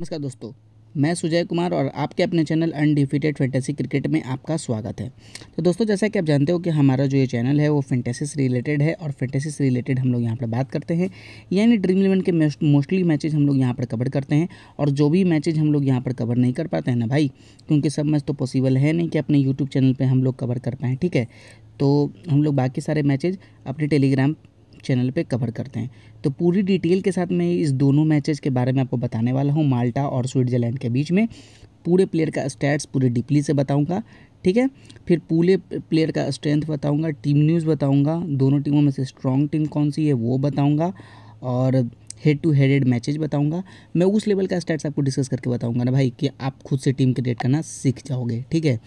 नमस्कार दोस्तों मैं सुजय कुमार और आपके अपने चैनल अनडिफिटेड फेंटेसी क्रिकेट में आपका स्वागत है तो दोस्तों जैसा कि आप जानते हो कि हमारा जो ये चैनल है वो फैंटेसी से रिलेटेड है और फैंटेसी से रिलेटेड हम लोग यहाँ पर बात करते हैं यानी ड्रीम इलेवन के मोस्टली मैचेज हम लोग यहाँ पर कवर करते हैं और जो भी मैचेज हम लोग यहाँ पर कवर नहीं कर पाते हैं ना भाई क्योंकि सब मैच तो पॉसिबल है नहीं कि अपने यूट्यूब चैनल पर हम लोग कवर कर पाएँ ठीक है तो हम लोग बाकी सारे मैचेज अपने टेलीग्राम चैनल पे कवर करते हैं तो पूरी डिटेल के साथ मैं इस दोनों मैचेस के बारे में आपको बताने वाला हूँ माल्टा और स्विट्ज़रलैंड के बीच में पूरे प्लेयर का स्टैट्स पूरे डिपली से बताऊँगा ठीक है फिर पूरे प्लेयर का स्ट्रेंथ बताऊँगा टीम न्यूज़ बताऊँगा दोनों टीमों में से स्ट्रॉन्ग टीम कौन सी है वो बताऊँगा और हेड टू हेडेड मैचेज बताऊंगा मैं उस लेवल का स्टैट्स आपको डिस्कस करके बताऊंगा ना भाई कि आप खुद से टीम क्रिएट करना सीख जाओगे ठीक है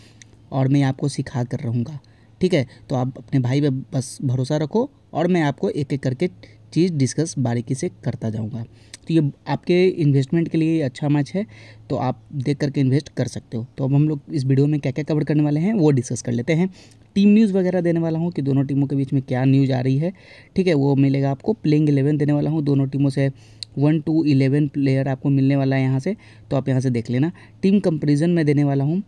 और मैं आपको सिखा कर रहूँगा ठीक है तो आप अपने भाई पे बस भरोसा रखो और मैं आपको एक एक करके चीज़ डिस्कस बारीकी से करता जाऊँगा तो ये आपके इन्वेस्टमेंट के लिए अच्छा मैच है तो आप देख करके इन्वेस्ट कर सकते हो तो अब हम लोग इस वीडियो में क्या क्या कवर करने वाले हैं वो डिस्कस कर लेते हैं टीम न्यूज़ वगैरह देने वाला हूँ कि दोनों टीमों के बीच में क्या न्यूज़ आ रही है ठीक है वो मिलेगा आपको प्लेइंग एलेवन देने वाला हूँ दोनों टीमों से वन टू इलेवन प्लेयर आपको मिलने वाला है यहाँ से तो आप यहाँ से देख लेना टीम कंपेरिजन में देने वाला हूँ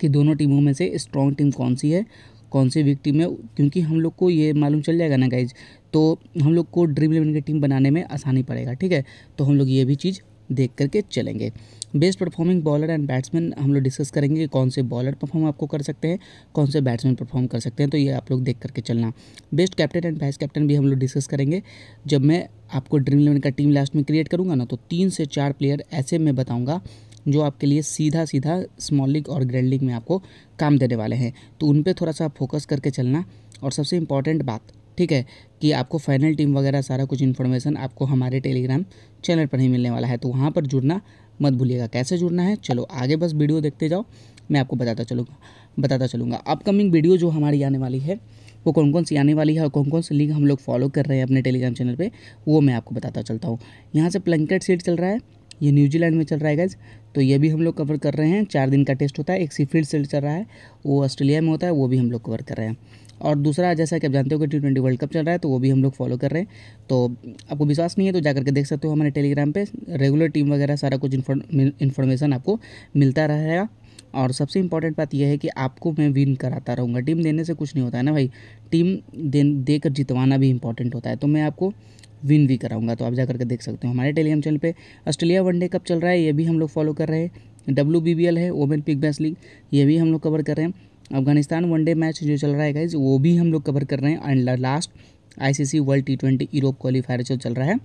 कि दोनों टीमों में से स्ट्रॉन्ग टीम कौन सी है कौन सी वीक टीम है क्योंकि हम लोग को ये मालूम चल जाएगा ना गाइज तो हम लोग को ड्रीम इलेवन की टीम बनाने में आसानी पड़ेगा ठीक है तो हम लोग ये भी चीज़ देख करके चलेंगे best performing bowler and batsman हम लोग डिस्कस करेंगे कि कौन से बॉलर परफॉर्म आपको कर सकते हैं कौन से बैट्समैन परफॉर्म कर सकते हैं तो ये आप लोग देख करके चलना best captain and vice captain भी हम लोग डिस्कस करेंगे जब मैं आपको ड्रीम इलेवन का टीम लास्ट में क्रिएट करूँगा ना तो तीन से चार प्लेयर ऐसे मैं बताऊँगा जो आपके लिए सीधा सीधा स्मॉल लिग और ग्रैंड लिग में आपको काम देने वाले हैं तो उन पर थोड़ा सा फोकस करके चलना और सबसे इम्पॉर्टेंट बात ठीक है कि आपको फाइनल टीम वगैरह सारा कुछ इन्फॉर्मेशन आपको हमारे टेलीग्राम चैनल पर ही मिलने वाला है तो वहाँ पर जुड़ना मत भूलिएगा कैसे जुड़ना है चलो आगे बस वीडियो देखते जाओ मैं आपको बताता चलूँगा बताता चलूँगा अपकमिंग वीडियो जो हमारी आने वाली है वो कौन कौन सी आने वाली है और कौन कौन सी लीग हम लोग फॉलो कर रहे हैं अपने टेलीग्राम चैनल पे वो मैं आपको बताता चलता हूँ यहाँ से प्लंकेट सीट चल रहा है ये न्यूजीलैंड में चल रहा है गज तो ये भी हम लोग कवर कर रहे हैं चार दिन का टेस्ट होता है एक सीफील्ड से चल रहा है वो ऑस्ट्रेलिया में होता है वो भी हम लोग कवर कर रहे हैं और दूसरा जैसा कि आप जानते हो कि टी ट्वेंटी वर्ल्ड कप चल रहा है तो वो भी हम लोग फॉलो कर रहे हैं तो आपको विश्वास नहीं है तो जा करके देख सकते हो हमारे टेलीग्राम पे रेगुलर टीम वगैरह सारा कुछ इन्फॉर्मेशन आपको मिलता रहेगा और सबसे इंपॉर्टेंट बात यह है कि आपको मैं विन कराता रहूँगा टीम देने से कुछ नहीं होता है ना भाई टीम दे देकर जितवाना भी इंपॉर्टेंट होता है तो मैं आपको विन भी कराऊंगा तो आप जाकर के देख सकते हो हमारे टेलीग्राम चैनल पे ऑस्ट्रेलिया वनडे कप चल रहा है ये भी हम लोग फॉलो कर रहे हैं डब्ल्यू बी बी एल है वोमेन पिक बैस लीग ये भी हम लोग कवर कर रहे हैं अफगानिस्तान वनडे मैच जो चल रहा है गाइज वो भी हम लोग कवर कर रहे हैं and last C world T twenty Europe qualifier जो चल रहा है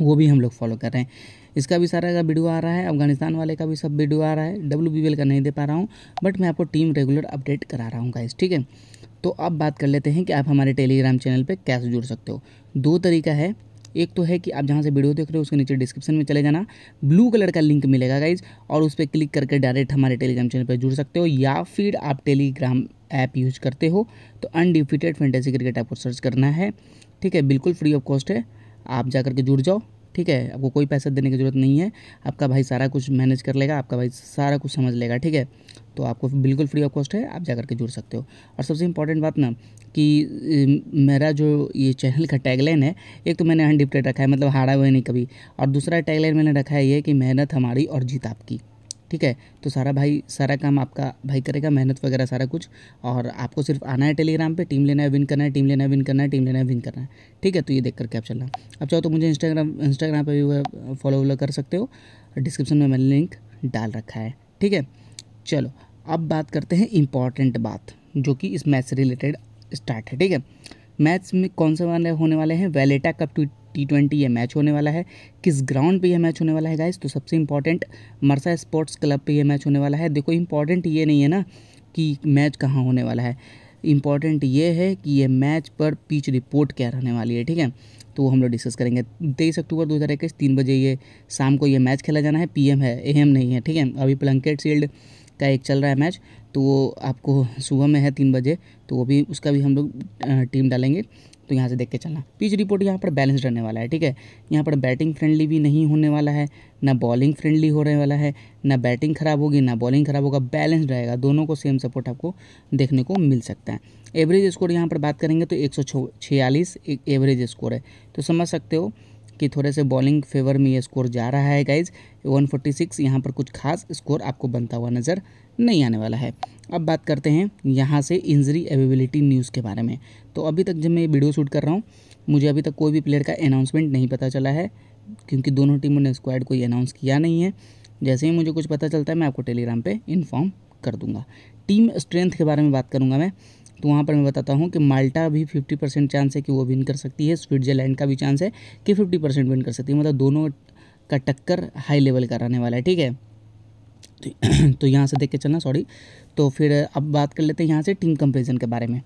वो भी हम लोग फॉलो कर रहे हैं इसका भी सारा का वीडियो आ रहा है अफगानिस्तान वाले का भी सब वीडियो आ रहा है डब्ल्यू का नहीं दे पा रहा हूँ बट मैं आपको टीम रेगुलर अपडेट करा रहा हूँ गाइज ठीक है तो अब बात कर लेते हैं कि आप हमारे टेलीग्राम चैनल पर कैसे जुड़ सकते हो दो तरीका है एक तो है कि आप जहाँ से वीडियो देख रहे हो उसके नीचे डिस्क्रिप्शन में चले जाना ब्लू कलर का लिंक मिलेगा गाइज और उस पर क्लिक करके डायरेक्ट हमारे टेलीग्राम चैनल पर जुड़ सकते हो या फिर आप टेलीग्राम ऐप यूज करते हो तो अनडिफिटेड फेंटेसी क्रिकेट ऐप को सर्च करना है ठीक है बिल्कुल फ्री ऑफ कॉस्ट है आप जा करके जुड़ जाओ ठीक है आपको कोई पैसा देने की ज़रूरत नहीं है आपका भाई सारा कुछ मैनेज कर लेगा आपका भाई सारा कुछ समझ लेगा ठीक है तो आपको बिल्कुल फ्री ऑफ कॉस्ट है आप जा के जुड़ सकते हो और सबसे इम्पॉर्टेंट बात ना कि मेरा जो ये चैनल का टैगलाइन है एक तो मैंने अनडिप्टेड रखा है मतलब हारा हुआ नहीं कभी और दूसरा टैगलाइन मैंने रखा है ये कि मेहनत हमारी और जीत आपकी ठीक है तो सारा भाई सारा काम आपका भाई करेगा मेहनत वगैरह सारा कुछ और आपको सिर्फ आना है टेलीग्राम पे टीम लेना है विन करना है टीम लेना है विन करना है टीम लेना है विन करना है ठीक है तो ये देख करके आप चलना अब चाहो तो मुझे इंस्टाग्राम इंस्टाग्राम पे भी फॉलो वॉलो कर सकते हो डिस्क्रिप्शन में मैंने लिंक डाल रखा है ठीक है चलो अब बात करते हैं इम्पॉर्टेंट बात जो कि इस मैच से रिलेटेड स्टार्ट है ठीक है मैच में कौन से वाले होने वाले हैं Valletta cup two T twenty यह मैच होने वाला है किस ग्राउंड पे यह मैच होने वाला है गाइस तो सबसे इम्पॉर्टेंट मरसा स्पोर्ट्स क्लब पे यह मैच होने वाला है देखो इम्पॉर्टेंट ये नहीं है ना कि मैच कहाँ होने वाला है इम्पॉर्टेंट ये है कि यह मैच पर पिच रिपोर्ट क्या रहने वाली है ठीक है तो वो हम लोग डिस्कस करेंगे तेईस अक्टूबर दो हज़ार इक्कीस तीन बजे ये शाम को ये मैच खेला जाना है पीएम है एएम नहीं है ठीक है अभी प्लंकेट शील्ड का एक चल रहा है मैच तो वो आपको सुबह में है तीन बजे तो वो भी उसका भी हम लोग टीम डालेंगे तो यहाँ से देख के चलना पिच रिपोर्ट यहाँ पर बैलेंस रहने वाला है ठीक है यहाँ पर बैटिंग फ्रेंडली भी नहीं होने वाला है ना बॉलिंग फ्रेंडली होने वाला है ना बैटिंग खराब होगी ना बॉलिंग खराब होगा बैलेंस रहेगा दोनों को सेम सपोर्ट आपको देखने को मिल सकता है एवरेज स्कोर यहाँ पर बात करेंगे तो एक सौ एवरेज स्कोर है तो समझ सकते हो कि थोड़े से बॉलिंग फेवर में ये स्कोर जा रहा है गाइज 146 यहाँ पर कुछ खास स्कोर आपको बनता हुआ नज़र नहीं आने वाला है अब बात करते हैं यहाँ से इंजरी अवेबिलिटी न्यूज़ के बारे में तो अभी तक जब मैं ये वीडियो शूट कर रहा हूँ मुझे अभी तक कोई भी प्लेयर का अनाउंसमेंट नहीं पता चला है क्योंकि दोनों टीमों ने स्क्वाड कोई अनाउंस किया नहीं है जैसे ही मुझे कुछ पता चलता है मैं आपको टेलीग्राम पर इन्फॉर्म कर दूंगा टीम स्ट्रेंथ के बारे में बात करूँगा मैं तो वहाँ पर मैं बताता हूँ कि माल्टा भी फिफ्टी परसेंट चांस है कि वो विन कर सकती है स्विट्जरलैंड का भी चांस है कि फिफ्टी परसेंट विन कर सकती है मतलब दोनों का टक्कर हाई लेवल का रहने वाला है ठीक है तो, तो यहाँ से देख के चलना सॉरी तो फिर अब बात कर लेते हैं यहाँ से टीम कंपेरिजन के बारे में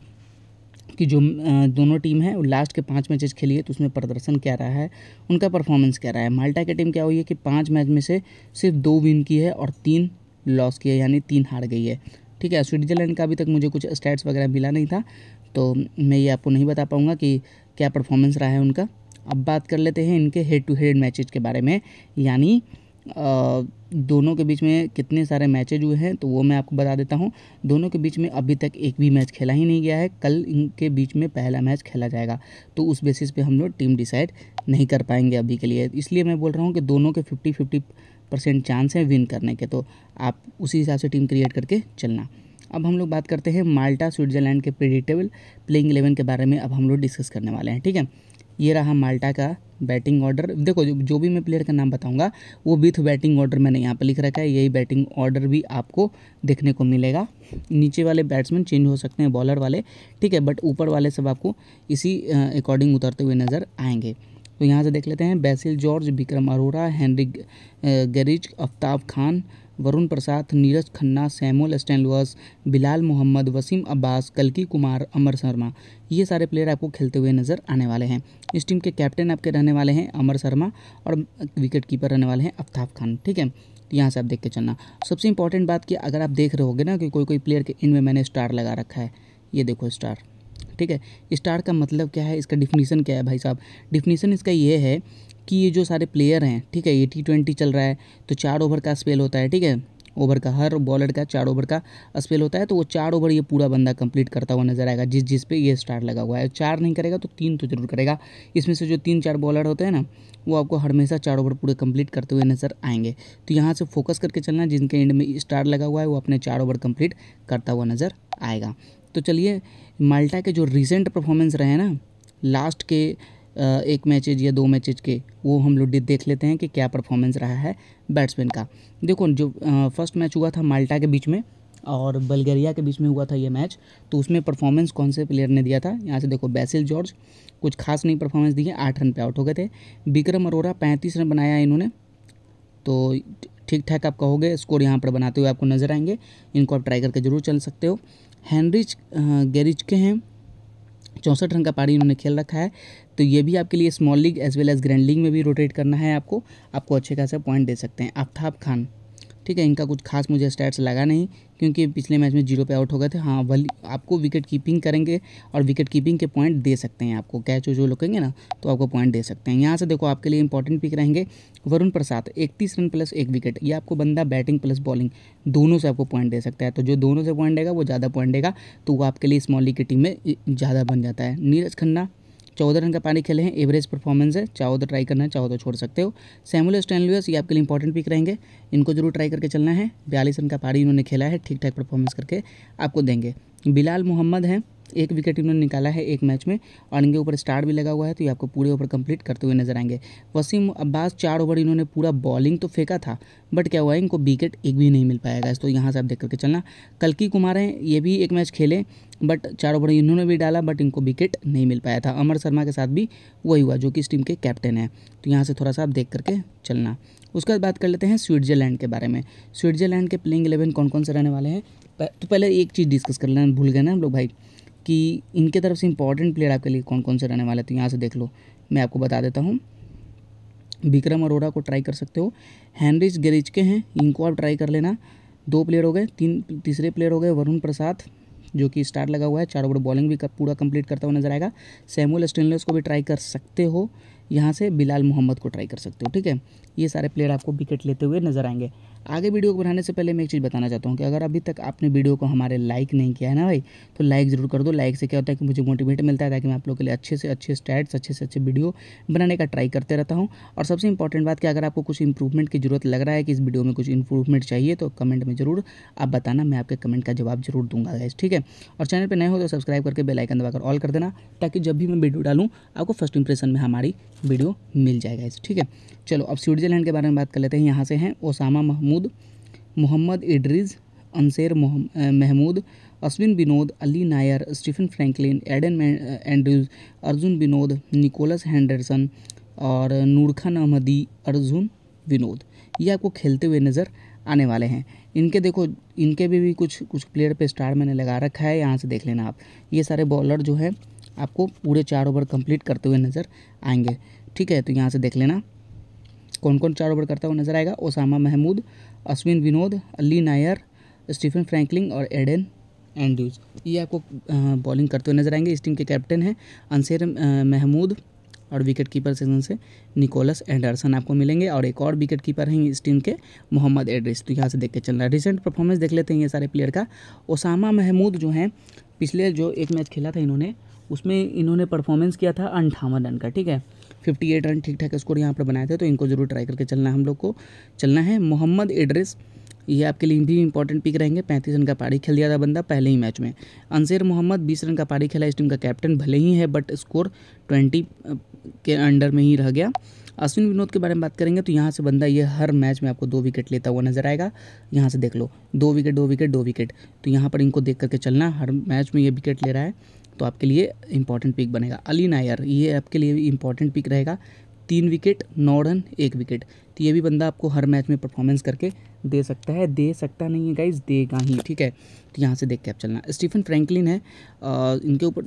कि जो दोनों टीम है वो लास्ट के पाँच मैचेस खेली है तो उसमें प्रदर्शन क्या रहा है उनका परफॉर्मेंस क्या रहा है माल्टा की टीम क्या हुई है कि पाँच मैच में से सिर्फ दो विन की है और तीन लॉस की है यानी तीन हार गई है ठीक है स्विट्जरलैंड का अभी तक मुझे कुछ स्टैट्स वगैरह मिला नहीं था तो मैं ये आपको नहीं बता पाऊँगा कि क्या परफॉर्मेंस रहा है उनका अब बात कर लेते हैं इनके हेड टू हेड मैचेज के बारे में यानी दोनों के बीच में कितने सारे मैचेज हुए हैं तो वो मैं आपको बता देता हूँ दोनों के बीच में अभी तक एक भी मैच खेला ही नहीं गया है कल इनके बीच में पहला मैच खेला जाएगा तो उस बेसिस पे हम लोग टीम डिसाइड नहीं कर पाएंगे अभी के लिए इसलिए मैं बोल रहा हूँ कि दोनों के फिफ्टी फिफ्टी परसेंट चांस है विन करने के तो आप उसी हिसाब से टीम क्रिएट करके चलना अब हम लोग बात करते हैं माल्टा स्विट्ज़रलैंड के प्रिडिक्टेबल प्लेइंग इलेवन के बारे में अब हम लोग डिस्कस करने वाले हैं ठीक है ये रहा माल्टा का बैटिंग ऑर्डर देखो जो, जो भी मैं प्लेयर का नाम बताऊंगा वो विथ बैटिंग ऑर्डर मैंने यहाँ पर लिख रखा है यही बैटिंग ऑर्डर भी आपको देखने को मिलेगा नीचे वाले बैट्समैन चेंज हो सकते हैं बॉलर वाले ठीक है बट ऊपर वाले सब आपको इसी अकॉर्डिंग उतरते हुए नज़र आएंगे तो यहाँ से देख लेते हैं Basil George Vikram Arora Henry Grice Aftab Khan Varun Prasad Neeraj Khanna Samuel Stanislaus Bilal Mohammad Waseem Abbas कलकी कुमार अमर शर्मा ये सारे प्लेयर आपको खेलते हुए नज़र आने वाले हैं इस टीम के कैप्टन आपके रहने वाले हैं अमर शर्मा और विकेट कीपर रहने वाले हैं आफ्ताब खान ठीक है तो यहाँ से आप देख के चलना सबसे इंपॉर्टेंट बात कि अगर आप देख रहे होगे ना कि कोई कोई प्लेयर के इनमें मैंने स्टार लगा रखा है ये देखो स्टार ठीक है स्टार का मतलब क्या है इसका डिफिनीसन क्या है भाई साहब डिफिनीसन इसका ये है कि ये जो सारे प्लेयर हैं ठीक है ये टी ट्वेंटी चल रहा है तो चार ओवर का स्पेल होता है ठीक है ओवर का हर बॉलर का चार ओवर का स्पेल होता है तो वो चार ओवर ये पूरा बंदा कंप्लीट करता हुआ नजर आएगा जिस जिस पे ये स्टार लगा हुआ है चार नहीं करेगा तो तीन तो जरूर करेगा इसमें से जो तीन चार बॉलर होते हैं ना वो आपको हमेशा चार ओवर पूरे कंप्लीट करते हुए नजर आएंगे तो यहाँ से फोकस करके चलना जिनके एंड में स्टार लगा हुआ है वो अपने चार ओवर कंप्लीट करता हुआ नजर आएगा तो चलिए माल्टा के जो रिसेंट परफॉर्मेंस रहे ना लास्ट के एक मैचेज या दो मैचेज के वो हम लोग देख लेते हैं कि क्या परफॉर्मेंस रहा है बैट्समैन का देखो जो फर्स्ट मैच हुआ था माल्टा के बीच में और बल्गेरिया के बीच में हुआ था ये मैच तो उसमें परफॉर्मेंस कौन से प्लेयर ने दिया था यहाँ से देखो बैसिल जॉर्ज कुछ खास नहीं परफॉर्मेंस दिए आठ रन पे आउट हो गए थे विक्रम अरोरा पैंतीस रन बनाया इन्होंने तो ठीक ठाक आप कहोगे स्कोर यहाँ पर बनाते हुए आपको नज़र आएंगे इनको आप ट्राई करके जरूर चल सकते हो हैंनरिच गैरिच के हैं चौंसठ रन का पारी इन्होंने खेल रखा है तो ये भी आपके लिए small league as well as grand league में भी रोटेट करना है आपको आपको अच्छे खासा पॉइंट दे सकते हैं आफ्ताब खान ठीक है इनका कुछ खास मुझे स्टैट्स लगा नहीं क्योंकि पिछले मैच में जीरो पे आउट हो गए थे हाँ वली आपको विकेट कीपिंग करेंगे और विकेट कीपिंग के पॉइंट दे सकते हैं आपको कैच जो लुकेंगे ना तो आपको पॉइंट दे सकते हैं यहाँ से देखो आपके लिए इंपॉर्टेंट पिक रहेंगे वरुण प्रसाद इकतीस रन प्लस एक विकेट ये आपको बंदा बैटिंग प्लस बॉलिंग दोनों से आपको पॉइंट दे सकता है तो जो दोनों से पॉइंट देगा वो ज़्यादा पॉइंट देगा तो वो आपके लिए स्मॉल लीग की टीम में ज़्यादा बन जाता है नीरज खन्ना चौदह रन का पारी खेले हैं एवरेज परफॉर्मेंस है चाहो तो ट्राई करना है चाहो तो छोड़ सकते हो सैमुल स्टैनलियस ये आपके लिए इंपॉर्टेंट पिक रहेंगे इनको जरूर ट्राई करके चलना है बयालीस रन का पारी इन्होंने खेला है ठीक ठाक परफॉर्मेंस करके आपको देंगे बिलाल मोहम्मद हैं एक विकेट इन्होंने निकाला है एक मैच में और इनके ऊपर स्टार भी लगा हुआ है तो ये आपको पूरे ओवर कंप्लीट करते हुए नजर आएंगे वसीम अब्बास चार ओवर इन्होंने पूरा बॉलिंग तो फेंका था बट क्या हुआ है इनको विकेट एक भी नहीं मिल पाएगा तो यहाँ से आप देख करके चलना कलकी कुमार हैं ये भी एक मैच खेले बट चार ओवर इन्होंने भी डाला बट इनको विकेट नहीं मिल पाया था अमर शर्मा के साथ भी वही हुआ जो कि इस टीम के कैप्टन है तो यहाँ से थोड़ा सा आप देख करके चलना उसके बाद बात कर लेते हैं स्विट्जरलैंड के बारे में स्विट्जरलैंड के प्लेइंग इलेवन कौन कौन से रहने वाले हैं तो पहले एक चीज़ डिस्कस कर लेना भूल गए ना हम लोग भाई कि इनके तरफ से इंपॉर्टेंट प्लेयर आपके लिए कौन कौन से रहने वाले तो यहाँ से देख लो मैं आपको बता देता हूँ विक्रम अरोड़ा को ट्राई कर सकते हो हैंनरिज गरीज के हैं इनको आप ट्राई कर लेना दो प्लेयर हो गए तीन तीसरे प्लेयर हो गए वरुण प्रसाद जो कि स्टार्ट लगा हुआ है चार ओवर बॉलिंग भी पूरा कंप्लीट करता हुआ नजर आएगा सैमुअल स्टेनलेस को भी ट्राई कर सकते हो यहाँ से बिलाल मोहम्मद को ट्राई कर सकते हो ठीक है ये सारे प्लेयर आपको विकेट लेते हुए नजर आएंगे आगे वीडियो को बढ़ाने से पहले मैं एक चीज़ बताना चाहता हूँ कि अगर अभी तक आपने वीडियो को हमारे लाइक नहीं किया है ना भाई तो लाइक ज़रूर कर दो लाइक से क्या होता है कि मुझे मोटिवेट मिलता है ताकि मैं आप लोगों के लिए अच्छे से अच्छे स्टैट्स अच्छे से अच्छे वीडियो बनाने का ट्राई करते रहता हूँ और सबसे इंपॉर्टेंट बात कि अगर आपको कुछ इंप्रूवमेंट की जरूरत लग रहा है कि इस वीडियो में कुछ इंप्रूवमेंट चाहिए तो कमेंट में ज़रूर आप बताना मैं आपके कमेंट का जवाब जरूर दूंगा गैस ठीक है और चैनल पर नए हो तो सब्सक्राइब करके बेलाइकन दबाकर ऑल कर देना ताकि जब भी मैं वीडियो डालूँ आपको फर्स्ट इंप्रेशन में हमारी वीडियो मिल जाएगा इस ठीक है चलो अब स्विट्ज़रलैंड के बारे में बात कर लेते हैं यहाँ से हैं Osama Mahmood Mohammad Idrees Ansar Mahmood Ashwin Vinod Ali Nair Stephen Franklin Aidan Andrews Arjun Vinod Nicholas Henderson और नूरखान अहमदी अर्जुन विनोद ये आपको खेलते हुए नज़र आने वाले हैं इनके देखो इनके भी, भी कुछ कुछ प्लेयर पे स्टार मैंने लगा रखा है यहाँ से देख लेना आप ये सारे बॉलर जो है आपको पूरे चार ओवर कंप्लीट करते हुए नज़र आएंगे ठीक है तो यहाँ से देख लेना कौन कौन चार ओवर करता हुआ नज़र आएगा ओसामा महमूद अश्विन विनोद अली नायर स्टीफन फ्रैंकलिंग और एडन एंड्रूज ये आपको बॉलिंग करते हुए नजर आएंगे इस टीम के कैप्टन हैं अनसर महमूद और विकेट कीपर सेशन से निकोलस एंडरसन आपको मिलेंगे और एक और विकेट कीपर हैं इस टीम के मोहम्मद एड्रिस तो यहाँ से देख के चल रहा है रिसेंट परफॉर्मेंस देख लेते हैं ये सारे प्लेयर का ओसामा महमूद जो हैं पिछले जो एक मैच खेला था इन्होंने उसमें इन्होंने परफॉर्मेंस किया था अंठावन रन का ठीक है 58 रन ठीक ठाक स्कोर यहाँ पर बनाए थे तो इनको ज़रूर ट्राई करके चलना है हम लोग को चलना है मोहम्मद एड्रेस ये आपके लिए भी इंपॉर्टेंट पिक रहेंगे पैंतीस रन का पारी खेल दिया था बंदा पहले ही मैच में अंसेर मोहम्मद बीस रन का पारी खेला इस टीम का कैप्टन भले ही है बट स्कोर ट्वेंटी के अंडर में ही रह गया अश्विन विनोद के बारे में बात करेंगे तो यहाँ से बंदा ये हर मैच में आपको दो विकेट लेता हुआ नजर आएगा यहाँ से देख लो दो विकेट दो विकेट दो विकेट तो यहाँ पर इनको देख करके चलना हर मैच में ये विकेट ले रहा है तो आपके लिए इंपॉर्टेंट पिक बनेगा अली नायर ये आपके लिए इंपॉर्टेंट पिक रहेगा तीन विकेट नौ रन एक विकेट तो ये भी बंदा आपको हर मैच में परफॉर्मेंस करके दे सकता है दे सकता नहीं है गाइज देगा ही ठीक है तो यहाँ से देख के आप चलना स्टीफन फ्रैंकलिन है आ, इनके ऊपर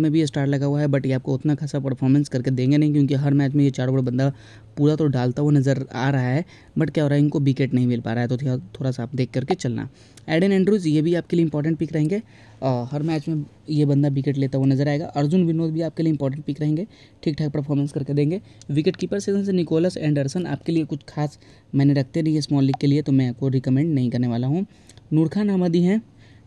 में भी स्टार लगा हुआ है बट ये आपको उतना खासा परफॉर्मेंस करके देंगे नहीं क्योंकि हर मैच में ये चार बड़ा बंदा पूरा तो डालता हुआ नज़र आ रहा है बट क्या हो रहा है इनको विकेट नहीं मिल पा रहा है तो थोड़ा सा आप देख करके चलना एडन एंड्रूज ये भी आपके लिए इंपॉर्टेंट पिक रहेंगे हर मैच में ये बंदा विकेट लेता हुआ नजर आएगा अर्जुन विनोद भी आपके लिए इंपॉर्टेंट पिक रहेंगे ठीक ठाक परफॉर्मेंस करके देंगे विकेट कीपर से निकोलस एंडरसन आपके लिए कुछ खास मैंने रखते है स्मॉल लीग के लिए तो मैं आपको रिकमेंड नहीं करने वाला हूँ नूरखान अहमदी हैं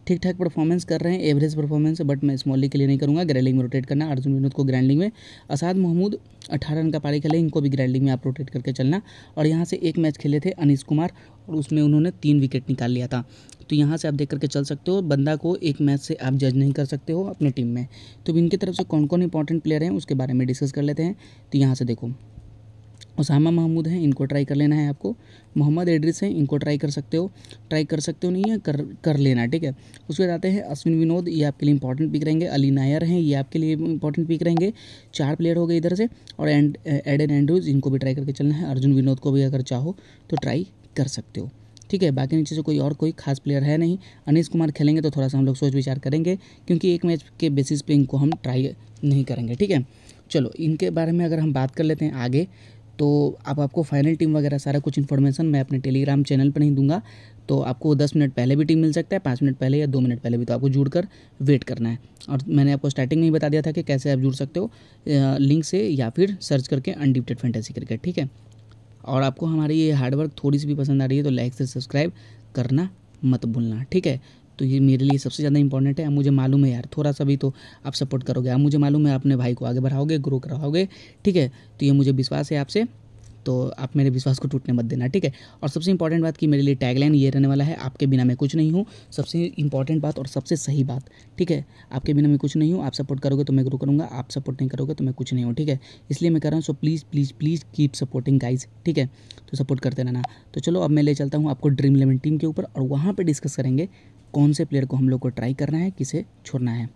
ठीक ठाक परफॉर्मेंस कर रहे हैं एवरेज परफॉर्मेंस है बट मैं स्मॉल लीग के लिए नहीं करूँगा ग्रैंड में रोटेट करना अर्जुन विनोद को ग्रैंड में असाद महमूद अठारह रन का पारी खेले इनको भी ग्रैंड में आप रोटेट करके चलना और यहाँ से एक मैच खेले थे अनिश कुमार और उसमें उन्होंने तीन विकेट निकाल लिया था तो यहाँ से आप देख करके चल सकते हो बंदा को एक मैच से आप जज नहीं कर सकते हो अपनी टीम में तो इनकी तरफ से कौन कौन इंपॉर्टेंट प्लेयर हैं उसके बारे में डिस्कस कर लेते हैं तो यहाँ से देखो उसामा महमूद हैं इनको ट्राई कर लेना है आपको मोहम्मद एड्रिस हैं इनको ट्राई कर सकते हो ट्राई कर सकते हो नहीं है कर कर लेना ठीक है उसके बाद आते हैं अश्विन विनोद ये आपके लिए इंपॉर्टेंट पिक रहेंगे अली नायर हैं ये आपके लिए इंपॉर्टेंट पिक रहेंगे चार प्लेयर हो गए इधर से और एंड एडन एंड्रूज इनको भी ट्राई करके चलना है अर्जुन विनोद को भी अगर चाहो तो ट्राई कर सकते हो ठीक है बाकी नीचे से कोई और कोई खास प्लेयर है नहीं अनिश कुमार खेलेंगे तो थोड़ा सा हम लोग सोच विचार करेंगे क्योंकि एक मैच के बेसिस पे इनको हम ट्राई नहीं करेंगे ठीक है चलो इनके बारे में अगर हम बात कर लेते हैं आगे तो अब आपको फाइनल टीम वगैरह सारा कुछ इन्फॉर्मेशन मैं अपने टेलीग्राम चैनल पर नहीं दूंगा तो आपको दस मिनट पहले भी टीम मिल सकता है पाँच मिनट पहले या दो मिनट पहले भी तो आपको जुड़ कर वेट करना है और मैंने आपको स्टार्टिंग में ही बता दिया था कि कैसे आप जुड़ सकते हो लिंक से या फिर सर्च करके अनडिप्टेड फेंटेसी क्रिकेट ठीक है और आपको हमारी ये हार्डवर्क थोड़ी सी भी पसंद आ रही है तो लाइक से सब्सक्राइब करना मत भूलना ठीक है तो ये मेरे लिए सबसे ज़्यादा इंपॉर्टेंट है मुझे मालूम है यार थोड़ा सा भी तो आप सपोर्ट करोगे आप मुझे मालूम है अपने भाई को आगे बढ़ाओगे ग्रो कराओगे ठीक है तो ये मुझे विश्वास है आपसे तो आप मेरे विश्वास को टूटने मत देना ठीक है और सबसे इंपॉर्टेंट बात कि मेरे लिए टैगलाइन ये रहने वाला है आपके बिना मैं कुछ नहीं हूँ सबसे इंपॉर्टेंट बात और सबसे सही बात ठीक है आपके बिना मैं कुछ नहीं हूँ आप सपोर्ट करोगे तो मैं ग्रो करूँगा आप सपोर्ट नहीं करोगे तो मैं कुछ नहीं हूँ ठीक है इसलिए मैं कर रहा हूँ so please please please keep supporting guys ठीक है तो सपोर्ट करते रहना तो चलो अब मैं ले चलता हूँ आपको ड्रीम इलेवन टीम के ऊपर और वहाँ पर डिस्कस करेंगे कौन से प्लेयर को हम लोग को ट्राई करना है किसे छोड़ना है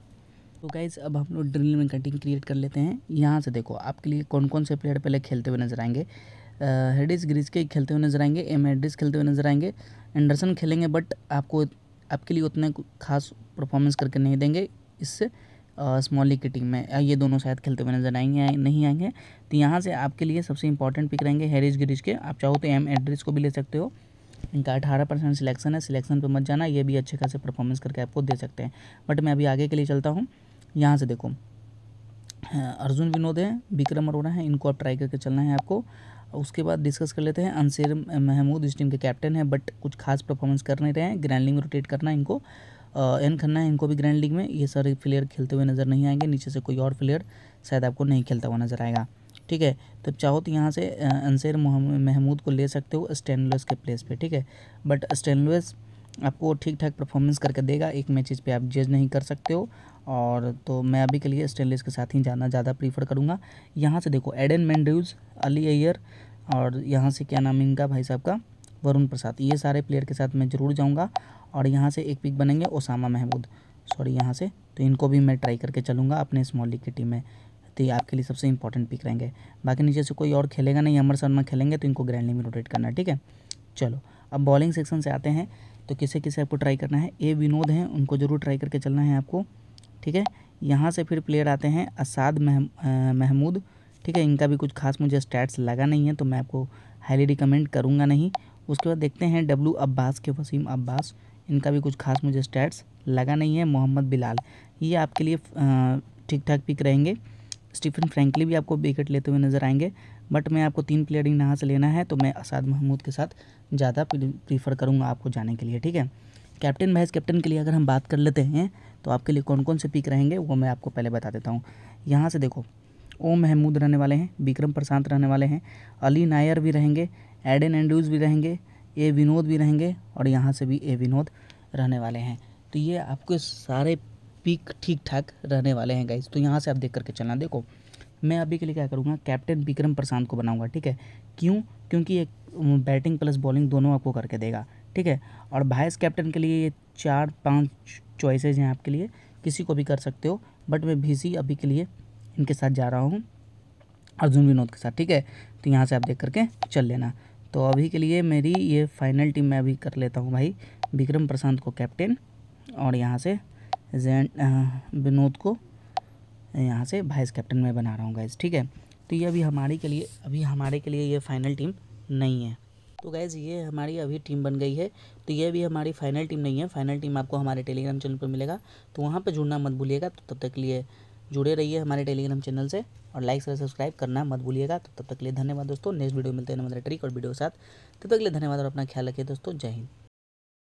तो गाइज़ अब हम लोग ड्रिल में कटिंग क्रिएट कर लेते हैं यहाँ से देखो आपके लिए कौन कौन से प्लेयर पहले खेलते हुए नजर आएंगे हेडिस ग्रिज के खेलते हुए नजर आएंगे एम हेडिस खेलते हुए नजर आएंगे एंडरसन खेलेंगे बट आपको आपके लिए उतने खास परफॉर्मेंस करके नहीं देंगे इससे स्मॉल लीग की टीम में ये दोनों शायद खेलते हुए नजर आएंगे नहीं आएंगे तो यहाँ से आपके लिए सबसे इंपॉर्टेंट पिक रहेंगे हेरिस ग्रिज के आप चाहो तो एम एड्रिस को भी ले सकते हो इनका अठारह परसेंट सिलेक्शन है सिलेक्शन पर मत जाना ये भी अच्छे खासे परफॉर्मेंस करके आपको दे सकते हैं बट मैं अभी आगे के लिए चलता हूँ यहाँ से देखो हाँ, अर्जुन विनोद है विक्रम अरोड़ा है इनको आप ट्राई करके चलना है आपको उसके बाद डिस्कस कर लेते हैं अनशेर महमूद इस टीम के कैप्टन है बट कुछ खास परफॉर्मेंस कर नहीं रहे हैं ग्रैंड लीग में रोटेट करना इनको एन खन्ना है इनको भी ग्रैंड लीग में ये सारे प्लेयर खेलते हुए नज़र नहीं आएंगे नीचे से कोई और प्लेयर शायद आपको नहीं खेलता हुआ नज़र आएगा ठीक है तो चाहो तो यहाँ से अनशेर महमूद को ले सकते हो स्टेनलेस के प्लेस पर ठीक है बट स्टेनलेस आपको ठीक ठाक परफॉर्मेंस करके देगा एक मैचेज पे आप जज नहीं कर सकते हो और तो मैं अभी के लिए स्टेनलेस के साथ ही जाना ज़्यादा प्रीफर करूँगा यहाँ से देखो एडन मैंड्यूज अली अयर और यहाँ से क्या नाम इनका भाई साहब का वरुण प्रसाद ये सारे प्लेयर के साथ मैं ज़रूर जाऊँगा और यहाँ से एक पिक बनेंगे ओसामा महमूद सॉरी यहाँ से तो इनको भी मैं ट्राई करके चलूँगा अपने स्मॉल लीग की टीम में तो ये आपके लिए सबसे इंपॉर्टेंट पिक रहेंगे बाकी नीचे से कोई और खेलेगा नहीं अमर शर्मा खेलेंगे तो इनको ग्रैंडली में रोटेट करना ठीक है चलो अब बॉलिंग सेक्शन से आते हैं तो किसे किसे आपको ट्राई करना है ए विनोद हैं उनको ज़रूर ट्राई करके चलना है आपको ठीक है यहाँ से फिर प्लेयर आते हैं असाद महमूद ठीक है इनका भी कुछ खास मुझे स्टैट्स लगा नहीं है तो मैं आपको हाईली रिकमेंड करूँगा नहीं उसके बाद देखते हैं डब्लू अब्बास के वसीम अब्बास इनका भी कुछ खास मुझे स्टैट्स लगा नहीं है मोहम्मद बिलाल ये आपके लिए ठीक ठाक पिक रहेंगे स्टीफन फ्रैंकली भी आपको विकेट लेते हुए नज़र आएंगे बट मैं आपको तीन प्लेयर इन यहाँ से लेना है तो मैं असाद महमूद के साथ ज़्यादा प्रीफर करूँगा आपको जाने के लिए ठीक है कैप्टन वाइस कैप्टन के लिए अगर हम बात कर लेते हैं तो आपके लिए कौन कौन से पिक रहेंगे वो मैं आपको पहले बता देता हूँ यहाँ से देखो ओम महमूद रहने वाले हैं विक्रम प्रशांत रहने वाले हैं अली नायर भी रहेंगे एडन एंड्रूज भी रहेंगे ए विनोद भी रहेंगे और यहाँ से भी ए विनोद रहने वाले हैं तो ये आपके सारे पिक ठीक ठाक रहने वाले हैं गाइज तो यहाँ से आप देख करके चलना देखो मैं अभी के लिए क्या करूँगा कैप्टन विक्रम प्रशांत को बनाऊँगा ठीक है क्यों क्योंकि एक बैटिंग प्लस बॉलिंग दोनों आपको करके देगा ठीक है और वाइस कैप्टन के लिए ये चार पांच चॉइसेज हैं आपके लिए किसी को भी कर सकते हो बट मैं भी अभी के लिए इनके साथ जा रहा हूँ अर्जुन विनोद के साथ ठीक है तो यहाँ से आप देख करके चल लेना तो अभी के लिए मेरी ये फाइनल टीम मैं अभी कर लेता हूँ भाई विक्रम प्रशांत को कैप्टन और यहाँ से जैन विनोद को यहाँ से वाइस कैप्टन मैं बना रहा हूँ गाइज ठीक है तो ये अभी हमारे के लिए अभी हमारे के लिए ये फाइनल टीम नहीं है तो गैज़ ये हमारी अभी टीम बन गई है तो ये भी हमारी फाइनल टीम नहीं है फाइनल टीम आपको हमारे टेलीग्राम चैनल पर मिलेगा तो वहाँ पर जुड़ना मत भूलिएगा तो तब तक के लिए जुड़े रहिए हमारे टेलीग्राम चैनल से और लाइक से सब्सक्राइब करना मत भूलिएगा तो तब तक के लिए धन्यवाद दोस्तों नेक्स्ट वीडियो मिलते हैं नमंदर ट्रिक और वीडियो के साथ तब तक के लिए धन्यवाद और अपना ख्याल रखिए दोस्तों जय हिंद